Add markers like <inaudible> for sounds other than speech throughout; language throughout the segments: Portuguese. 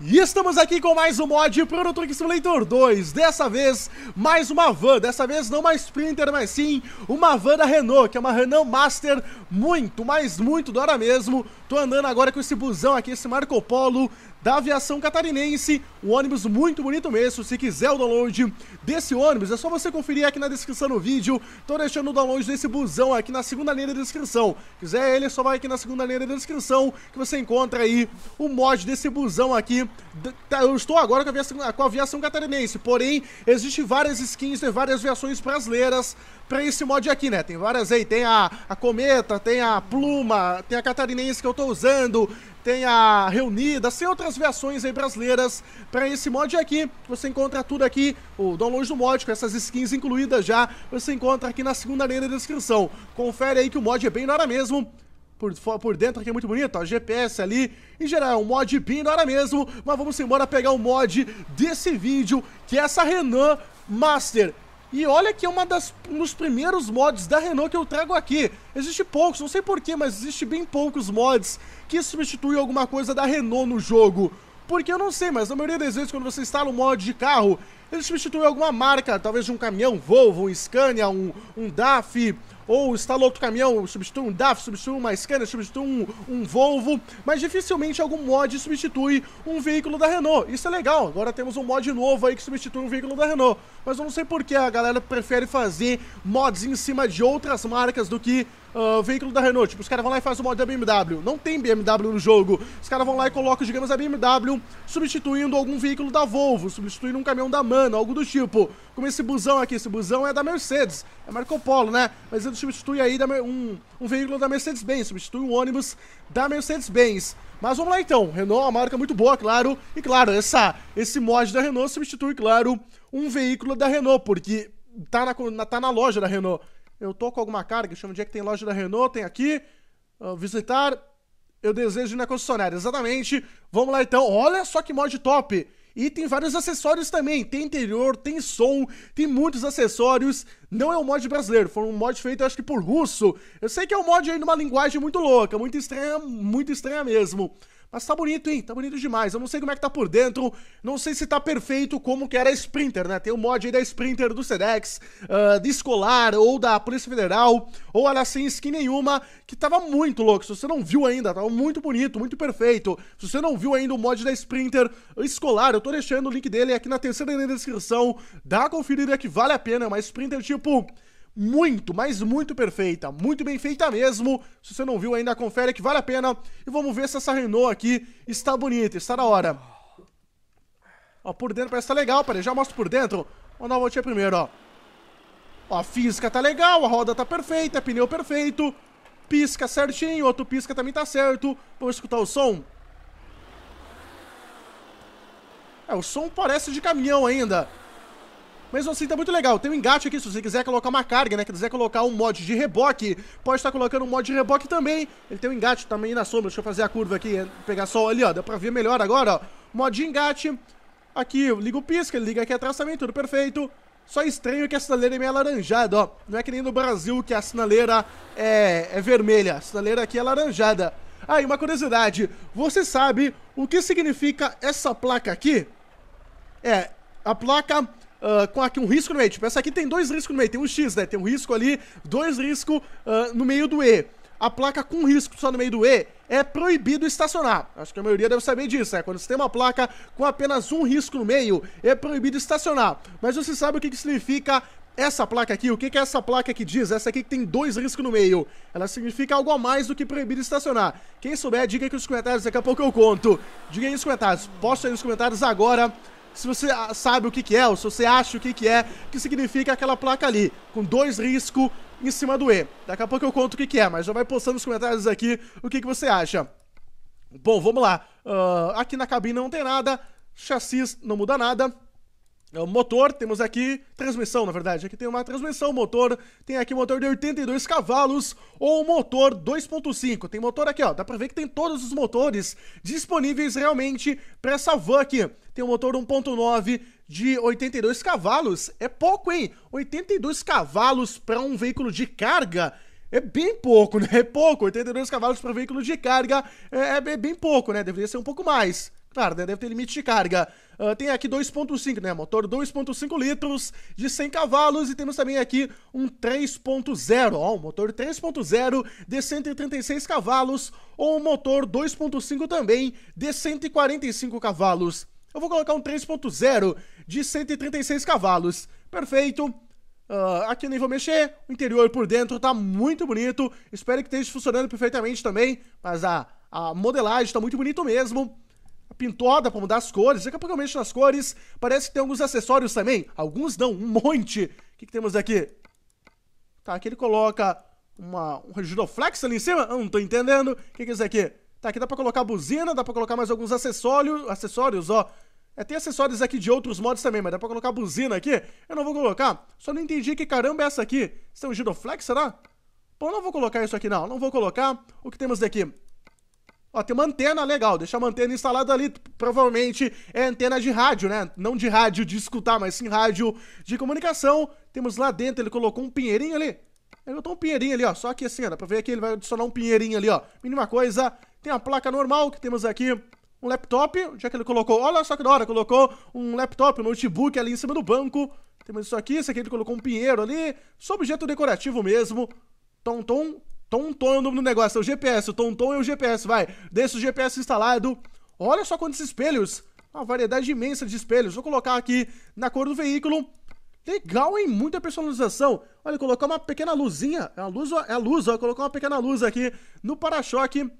E estamos aqui com mais um mod para o Truck Simulator 2 Dessa vez, mais uma van Dessa vez não uma Sprinter, mas sim uma van da Renault Que é uma Renault Master muito, mas muito da hora mesmo Tô andando agora com esse busão aqui, esse Marco Polo da aviação catarinense. Um ônibus muito bonito mesmo. Se quiser o download desse ônibus, é só você conferir aqui na descrição do vídeo. Tô deixando o download desse busão aqui na segunda linha da descrição. Se quiser ele, só vai aqui na segunda linha da descrição que você encontra aí o mod desse busão aqui. Tá, eu estou agora com a aviação, com a aviação catarinense, porém, existe várias skins, e várias Viações brasileiras para esse mod aqui, né? Tem várias aí, tem a, a Cometa, tem a Pluma, tem a Catarinense que eu é tô usando, tem a Reunida, sem outras versões aí brasileiras para esse mod aqui. Você encontra tudo aqui, o download do mod, com essas skins incluídas já, você encontra aqui na segunda linha da descrição. Confere aí que o mod é bem na hora mesmo. Por, por dentro aqui é muito bonito, ó, GPS ali, em geral é um mod bem na hora mesmo, mas vamos embora pegar o mod desse vídeo, que é essa Renan Master e olha que é uma das, um dos primeiros mods da Renault que eu trago aqui. Existe poucos, não sei porquê, mas existe bem poucos mods que substituem alguma coisa da Renault no jogo. Porque eu não sei, mas na maioria das vezes quando você instala um mod de carro, ele substitui alguma marca, talvez de um caminhão Volvo, um Scania, um, um DAF, ou instala outro caminhão, substitui um DAF, substitui uma Scania, substitui um, um Volvo, mas dificilmente algum mod substitui um veículo da Renault. Isso é legal, agora temos um mod novo aí que substitui um veículo da Renault, mas eu não sei por que a galera prefere fazer mods em cima de outras marcas do que uh, veículo da Renault. Tipo, os caras vão lá e fazem o mod da BMW. Não tem BMW no jogo. Os caras vão lá e colocam, digamos, a BMW substituindo algum veículo da Volvo, substituindo um caminhão da Mano, algo do tipo. Como esse busão aqui, esse busão é da Mercedes, é Marco Polo, né? Mas ele substitui aí um, um veículo da Mercedes-Benz, substitui um ônibus da Mercedes-Benz. Mas vamos lá então, Renault é uma marca muito boa, claro. E claro, essa, esse mod da Renault substitui, claro, um veículo da Renault, porque tá na, tá na loja da Renault eu tô com alguma carga, chama onde é que tem loja da Renault, tem aqui, uh, visitar, eu desejo na concessionária. Exatamente, vamos lá então, olha só que mod top! E tem vários acessórios também, tem interior, tem som, tem muitos acessórios. Não é um mod brasileiro, foi um mod feito acho que por russo. Eu sei que é um mod aí numa linguagem muito louca, muito estranha, muito estranha mesmo. Mas tá bonito, hein? Tá bonito demais. Eu não sei como é que tá por dentro. Não sei se tá perfeito como que era a Sprinter, né? Tem o um mod aí da Sprinter do Sedex, uh, de Escolar, ou da Polícia Federal, ou a sem skin nenhuma, que tava muito louco. Se você não viu ainda, tava muito bonito, muito perfeito. Se você não viu ainda o mod da Sprinter Escolar, eu tô deixando o link dele aqui na terceira linha da descrição. Dá uma conferida que vale a pena. É uma Sprinter tipo muito, mas muito perfeita, muito bem feita mesmo. Se você não viu ainda, confere que vale a pena. E vamos ver se essa Renault aqui está bonita, está na hora. Ó, por dentro parece que tá legal, peraí, já mostro por dentro. Vamos dar uma voltinha primeiro, ó. ó. a física tá legal, a roda tá perfeita, pneu perfeito. Pisca certinho, outro pisca também tá certo. Vamos escutar o som. É, o som parece de caminhão ainda. Mesmo assim, tá muito legal. Tem um engate aqui, se você quiser colocar uma carga, né? Que quiser colocar um mod de reboque, pode estar tá colocando um mod de reboque também. Ele tem um engate também na sombra. Deixa eu fazer a curva aqui, pegar sol ali, ó. Dá pra ver melhor agora, ó. Mod de engate. Aqui, eu ligo o pisca, ele liga aqui atrás também, tudo perfeito. Só estranho que a sinaleira é meio alaranjada, ó. Não é que nem no Brasil que a sinaleira é, é vermelha. A sinaleira aqui é alaranjada. Ah, e uma curiosidade. Você sabe o que significa essa placa aqui? É, a placa uh, com aqui um risco no meio. Tipo, essa aqui tem dois riscos no meio, tem um X, né? Tem um risco ali, dois riscos uh, no meio do E. A placa com risco só no meio do E é proibido estacionar. Acho que a maioria deve saber disso, né? Quando você tem uma placa com apenas um risco no meio, é proibido estacionar. Mas você sabe o que, que significa essa placa aqui, o que, que é essa placa que diz? Essa aqui que tem dois riscos no meio. Ela significa algo a mais do que proibido estacionar. Quem souber, diga aqui nos comentários, daqui a pouco eu conto. Diga aí nos comentários, posta aí nos comentários agora se você ah, sabe o que, que é, ou se você acha o que, que é, que significa aquela placa ali, com dois riscos em cima do E. Daqui a pouco eu conto o que, que é, mas já vai postando nos comentários aqui o que, que você acha. Bom, vamos lá. Uh, aqui na cabine não tem nada, chassis não muda nada. O ah, motor, temos aqui transmissão, na verdade. Aqui tem uma transmissão, motor, tem aqui motor de 82 cavalos ou motor 2.5. Tem motor aqui, ó, dá pra ver que tem todos os motores disponíveis realmente para essa van aqui tem um motor 1.9 de 82 cavalos. É pouco, hein? 82 cavalos para um veículo de carga. É bem pouco, né? É pouco. 82 cavalos para veículo de carga é, é, bem pouco, né? Deveria ser um pouco mais. Claro, né? deve ter limite de carga. Uh, tem aqui 2.5, né? Motor 2.5 litros de 100 cavalos. E temos também aqui um 3.0, ó. Um motor 3.0 de 136 cavalos. Ou um motor 2.5 também de 145 cavalos. Eu vou colocar um 3.0 de 136 cavalos. Perfeito. Uh, aqui nem vou mexer, o interior por dentro tá muito bonito, espero que esteja funcionando perfeitamente também, mas a, a modelagem tá muito bonito mesmo. A pintoda para mudar as cores, daqui a pouco eu mexo nas cores, parece que tem alguns acessórios também, alguns não, um monte. O que, que temos aqui? Tá, aqui ele coloca uma, um giroflex ali em cima, eu não tô entendendo. O que, que é isso aqui? Tá, aqui dá pra colocar buzina, dá pra colocar mais alguns acessórios, acessórios, ó. É, tem acessórios aqui de outros mods também, mas dá pra colocar buzina aqui. Eu não vou colocar. Só não entendi que caramba é essa aqui. Isso é um giroflex, será? Bom, não vou colocar isso aqui não, não vou colocar. O que temos daqui? Ó, tem uma antena legal, deixa a antena instalada ali. Provavelmente é antena de rádio, né? Não de rádio de escutar, mas sim rádio de comunicação. Temos lá dentro, ele colocou um pinheirinho ali. Ele botou um pinheirinho ali, ó. Só que assim, ó, dá pra ver que ele vai adicionar um pinheirinho ali, ó. Mínima coisa. Tem a placa normal que temos aqui um laptop, onde é que ele colocou? Olha só que da hora, colocou um laptop, um notebook ali em cima do banco. Temos isso aqui, isso aqui ele colocou um pinheiro ali, só objeto decorativo mesmo. Tom Tom, Tom Tom é o nome do negócio, é o GPS, o Tom Tom é o GPS, vai. Deixa o GPS instalado. Olha só quantos espelhos, uma variedade imensa de espelhos. Vou colocar aqui na cor do veículo. Legal, hein? Muita personalização. Olha, ele colocou uma pequena luzinha, é a luz, é a luz, ó, colocou uma pequena luz aqui no para-choque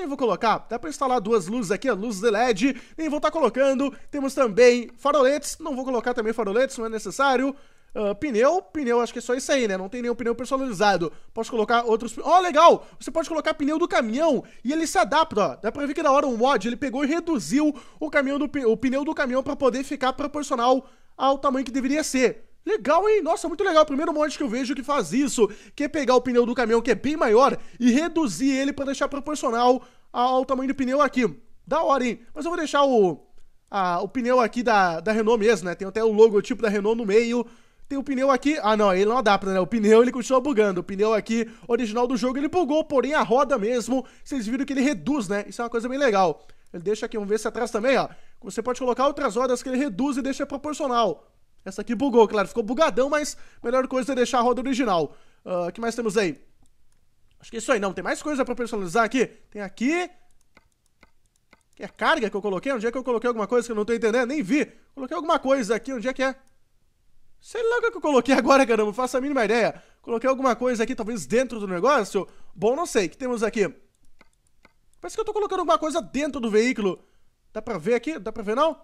nem vou colocar. Dá pra instalar duas luzes aqui, luzes de LED, nem vou estar tá colocando. Temos também faroletes, não vou colocar também faroletes, não é necessário. Uh, pneu, pneu, acho que é só isso aí, né? Não tem nenhum pneu personalizado. Posso colocar outros. Ó, oh, legal! Você pode colocar pneu do caminhão e ele se adapta, ó. Dá pra ver que na hora um mod ele pegou e reduziu o caminhão do o pneu do caminhão para poder ficar proporcional ao tamanho que deveria ser. Legal, hein? Nossa, muito legal. O primeiro mod que eu vejo que faz isso, que é pegar o pneu do caminhão, que é bem maior, e reduzir ele para deixar proporcional ao tamanho do pneu aqui. Da hora, hein? Mas eu vou deixar o, a, o pneu aqui da, da Renault mesmo, né? Tem até o logotipo da Renault no meio. Tem o pneu aqui. Ah, não, ele não adapta, né? O pneu ele continua bugando. O pneu aqui, original do jogo, ele bugou, porém a roda mesmo, vocês viram que ele reduz, né? Isso é uma coisa bem legal. Ele deixa aqui, vamos ver se atrás também, ó. Você pode colocar outras rodas que ele reduz e deixa proporcional. Essa aqui bugou, claro, ficou bugadão, mas melhor coisa é deixar a roda original. O uh, ah, que mais temos aí? Acho que é isso aí, não. Tem mais coisa pra personalizar aqui. Tem aqui. Que é carga que eu coloquei? Onde é que eu coloquei alguma coisa que eu não tô entendendo? Nem vi. Coloquei alguma coisa aqui. Onde é que é? Sei lá o que eu coloquei agora, caramba. Não faço a mínima ideia. Coloquei alguma coisa aqui, talvez dentro do negócio. Bom, não sei. O que temos aqui? Parece que eu tô colocando alguma coisa dentro do veículo. Dá pra ver aqui? Dá pra ver não?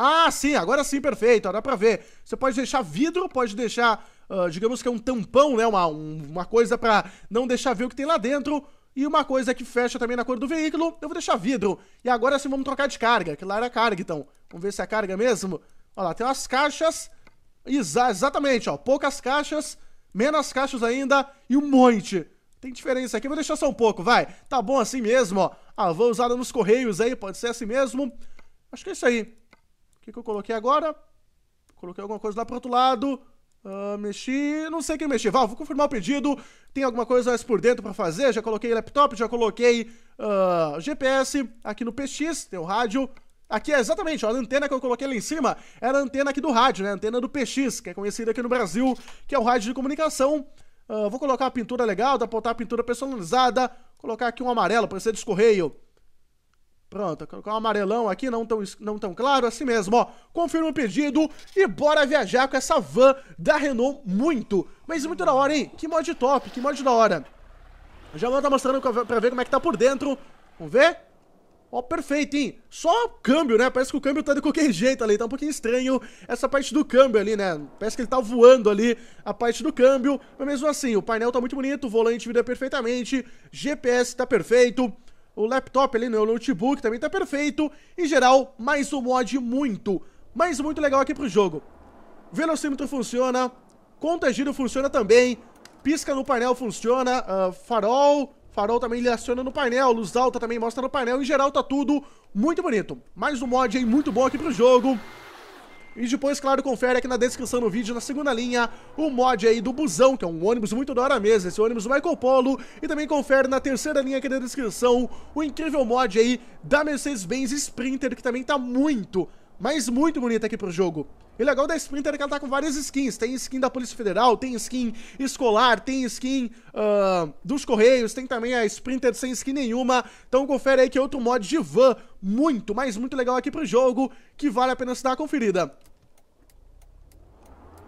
Ah, sim, agora sim, perfeito, ó, dá pra ver. Você pode deixar vidro, pode deixar, uh, digamos que é um tampão, né? Uma, um, uma coisa pra não deixar ver o que tem lá dentro. E uma coisa que fecha também na cor do veículo, eu vou deixar vidro. E agora sim, vamos trocar de carga, que lá era carga, então. Vamos ver se é carga mesmo. Olha lá, tem umas caixas, Exa exatamente, ó, poucas caixas, menos caixas ainda e um monte. Tem diferença aqui, vou deixar só um pouco, vai. Tá bom assim mesmo, ó. Ah, vou usar nos correios aí, pode ser assim mesmo. Acho que é isso aí que, que eu coloquei agora? Coloquei alguma coisa lá pro outro lado. Uh, mexi, não sei quem mexi. Val, vou confirmar o pedido. Tem alguma coisa mais por dentro para fazer? Já coloquei laptop, já coloquei uh, ah, GPS aqui no PX, tem o rádio. Aqui é exatamente, ó, a antena que eu coloquei lá em cima era a antena aqui do rádio, né? A antena do PX, que é conhecida aqui no Brasil, que é o rádio de comunicação. Uh, vou colocar a pintura legal, dá pra botar a pintura personalizada, colocar aqui um amarelo para ser de escorreio. Pronto, com um amarelão aqui, não tão, não tão claro, assim mesmo, ó. Confirma o pedido e bora viajar com essa van da Renault muito. Mas muito da hora, hein? Que mod top, que mod da hora. Já vou estar tá mostrando pra ver como é que tá por dentro. Vamos ver? Ó, perfeito, hein? Só o câmbio, né? Parece que o câmbio tá de qualquer jeito ali. Tá um pouquinho estranho essa parte do câmbio ali, né? Parece que ele tá voando ali, a parte do câmbio. Mas mesmo assim, o painel tá muito bonito, o volante vira perfeitamente, GPS tá perfeito o laptop ali, né, o notebook também tá perfeito. Em geral, mais um mod muito, mas muito legal aqui pro jogo. Velocímetro funciona, conta giro funciona também, pisca no painel funciona, uh, farol, farol também ele aciona no painel, luz alta também mostra no painel. Em geral, tá tudo muito bonito. Mais um mod aí muito bom aqui pro jogo. E depois, claro, confere aqui na descrição do vídeo, na segunda linha, o mod aí do busão, que é um ônibus muito da hora mesmo, esse ônibus do Michael Polo. E também confere na terceira linha aqui na descrição o incrível mod aí da Mercedes-Benz Sprinter, que também tá muito mas muito bonita aqui pro jogo. E o legal da Sprinter é que ela tá com várias skins. Tem skin da Polícia Federal, tem skin escolar, tem skin uh, dos Correios, tem também a Sprinter sem skin nenhuma. Então confere aí que é outro mod de van muito, mas muito legal aqui pro jogo, que vale a pena se dar uma conferida.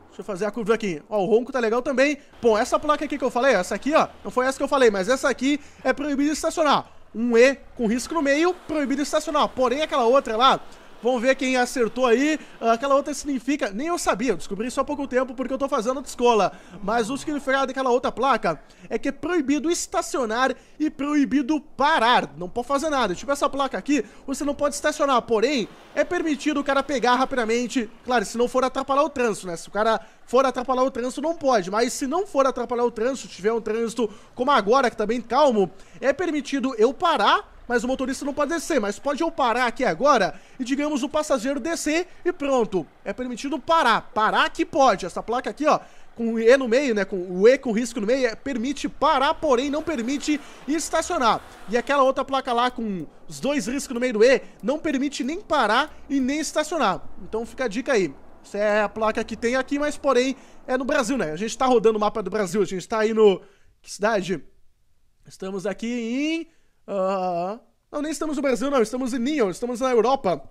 Deixa eu fazer a curva aqui. Ó, o ronco tá legal também. Bom, essa placa aqui que eu falei, essa aqui, ó, não foi essa que eu falei, mas essa aqui é proibido estacionar. Um E com risco no meio, proibido estacionar. Porém, aquela outra lá, Vamos ver quem acertou aí. Ah, aquela outra significa. Nem eu sabia, descobri só há pouco tempo porque eu tô fazendo de escola. Mas o significado daquela outra placa é que é proibido estacionar e proibido parar. Não pode fazer nada. Tipo essa placa aqui, você não pode estacionar. Porém, é permitido o cara pegar rapidamente. Claro, se não for atrapalhar o trânsito, né? Se o cara for atrapalhar o trânsito, não pode. Mas se não for atrapalhar o trânsito, tiver um trânsito como agora, que tá bem calmo, é permitido eu parar mas o motorista não pode descer. Mas pode eu parar aqui agora e, digamos, o passageiro descer e pronto. É permitido parar. Parar que pode. Essa placa aqui, ó, com E no meio, né? Com o E com risco no meio, é, permite parar, porém não permite estacionar. E aquela outra placa lá com os dois riscos no meio do E não permite nem parar e nem estacionar. Então fica a dica aí. Essa é a placa que tem aqui, mas porém é no Brasil, né? A gente tá rodando o mapa do Brasil, a gente tá aí no. Que cidade? Estamos aqui em. Aham. Não, nem estamos no Brasil, não. Estamos em Nyon, estamos na Europa.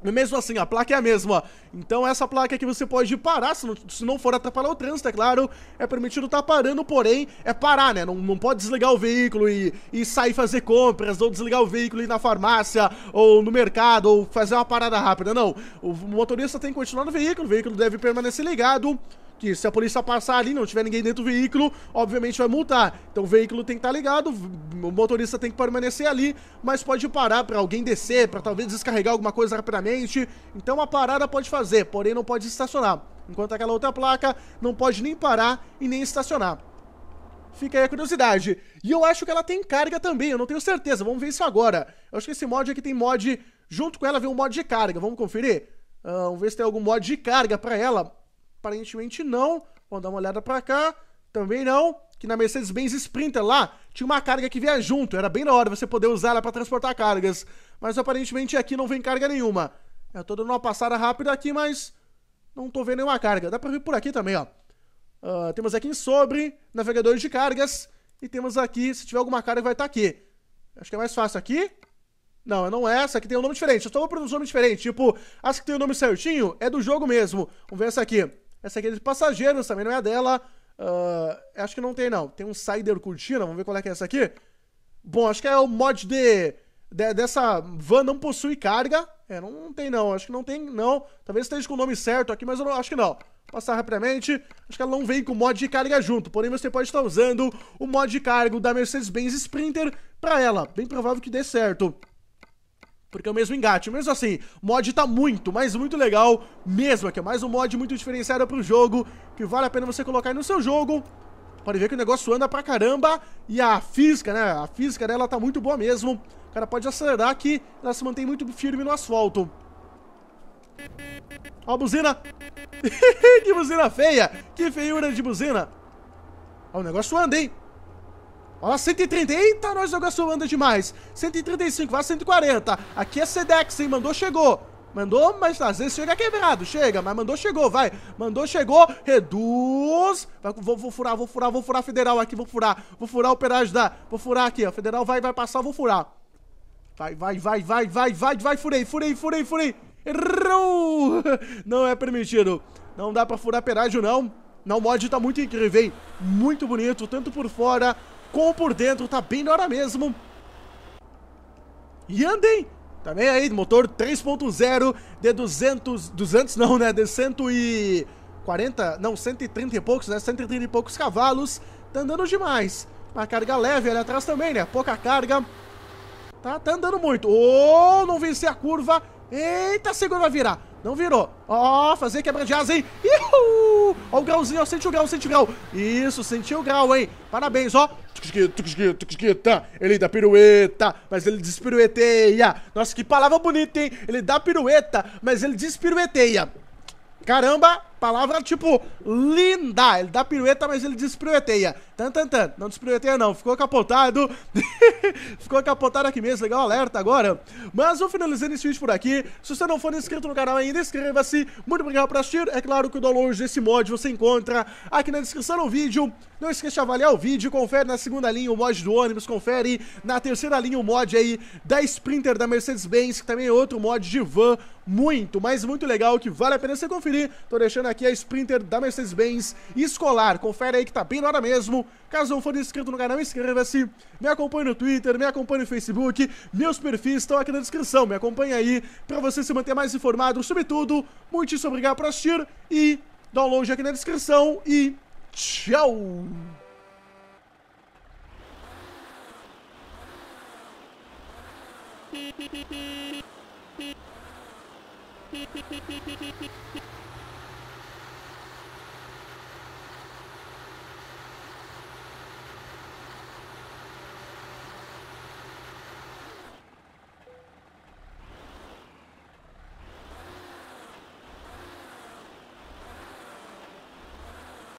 Mesmo assim, a placa é a mesma. Então essa placa é que você pode parar, se não, se não for atrapalhar o trânsito, é claro. É permitido estar tá parando, porém, é parar, né? Não, não pode desligar o veículo e, e sair fazer compras, ou desligar o veículo e ir na farmácia, ou no mercado, ou fazer uma parada rápida. Não, o motorista tem que continuar no veículo, o veículo deve permanecer ligado que se a polícia passar ali não tiver ninguém dentro do veículo, obviamente vai multar. Então o veículo tem que estar tá ligado, o motorista tem que permanecer ali, mas pode parar para alguém descer, para talvez descarregar alguma coisa rapidamente. Então a parada pode fazer, porém não pode estacionar. Enquanto aquela outra placa não pode nem parar e nem estacionar. Fica aí a curiosidade. E eu acho que ela tem carga também, eu não tenho certeza. Vamos ver isso agora. Eu acho que esse mod aqui tem mod. Junto com ela vem um mod de carga. Vamos conferir? Uh, vamos ver se tem algum mod de carga para ela. Aparentemente não. Vamos dar uma olhada para cá. Também não. Que na Mercedes-Benz Sprinter lá tinha uma carga que vinha junto. Era bem na hora você poder usar ela para transportar cargas. Mas aparentemente aqui não vem carga nenhuma. Eu tô dando uma passada rápida aqui, mas não tô vendo nenhuma carga. Dá pra vir por aqui também, ó. Uh, temos aqui em sobre, navegadores de cargas. E temos aqui, se tiver alguma carga, vai estar tá aqui. Acho que é mais fácil aqui. Não, não é essa, aqui tem um nome diferente. Eu só vou para um nome diferente. Tipo, as que tem o um nome certinho é do jogo mesmo. Vamos ver essa aqui. Essa aqui é de passageiros, também não é a dela. Uh, acho que não tem, não. Tem um Cider Cortina, vamos ver qual é que é essa aqui. Bom, acho que é o mod de, de dessa van não possui carga. É, não, não, tem, não. Acho que não tem, não. Talvez esteja com o nome certo aqui, mas eu não, acho que não. Vou passar rapidamente. Acho que ela não vem com o mod de carga junto. Porém, você pode estar usando o mod de cargo da Mercedes-Benz Sprinter para ela. Bem provável que dê certo. Porque é o mesmo engate. Mesmo assim, mod tá muito, mas muito legal mesmo. Aqui é mais um mod muito diferenciado pro jogo, que vale a pena você colocar aí no seu jogo. Pode ver que o negócio anda pra caramba e a física, né? A física dela tá muito boa mesmo. O cara pode acelerar que ela se mantém muito firme no asfalto. Ó a buzina. <laughs> que buzina feia. Que feiura de buzina. Ó, o negócio anda, hein? Ó, 130. Eita, nós joga suando demais. 135, vai 140. Aqui é Sedex, hein? Mandou, chegou. Mandou, mas às vezes chega quebrado. Chega, mas mandou, chegou, vai. Mandou, chegou, reduz. Vai, vou, vou, furar, vou furar, vou furar federal aqui, vou furar. Vou furar o pedágio da... Vou furar aqui, ó. Federal vai, vai passar, vou furar. Vai, vai, vai, vai, vai, vai, vai. Furei, furei, furei, furei. Errou! <laughs> Não é permitido. Não dá pra furar pedágio, não. Não, o mod tá muito incrível, hein? Muito bonito, tanto por fora com por dentro, tá bem na hora mesmo. E andem! Também aí, motor 3.0 de 200, 200 não, né, de 140, não, 130 e poucos, né, 130 e poucos cavalos, tá andando demais. Uma carga leve ali atrás também, né, pouca carga, tá, tá andando muito. Oh, não vencer a curva, eita, segura vai virar. Não virou. Ó, oh, fazer quebra de asa, hein? Iuhu! Ó o grauzinho, ó, sente o grau, sente o grau. Isso, sentiu o grau, hein? Parabéns, ó. Tá. Ele dá pirueta, mas ele despirueteia. Nossa, que palavra bonita, hein? Ele dá pirueta, mas ele despirueteia. Caramba, palavra tipo linda. Ele dá pirueta, mas ele despirueteia. Tan, tan, tan. Não despirueteia, não. Ficou capotado. <laughs> Ficou capotado aqui mesmo. Legal alerta agora. Mas vou finalizando esse vídeo por aqui. Se você não for inscrito no canal ainda, inscreva-se. Muito obrigado por assistir. É claro que o download desse mod você encontra aqui na descrição do vídeo. Não esqueça de avaliar o vídeo. Confere na segunda linha o mod do ônibus. Confere na terceira linha o mod aí da Sprinter da Mercedes-Benz, que também é outro mod de van muito, mas muito legal que vale a pena você conferir. Tô deixando Lembrando aqui a é Sprinter da Mercedes-Benz Escolar. Confere aí que tá bem na hora mesmo. Caso não for inscrito no canal, inscreva-se. Me acompanhe no Twitter, me acompanhe no Facebook. Meus perfis estão aqui na descrição. Me acompanhe aí para você se manter mais informado sobre tudo. Muitíssimo obrigado por assistir e download aqui na descrição. E tchau! Beep, beep, beep, beep, beep, beep, beep, beep, beep, beep, beep.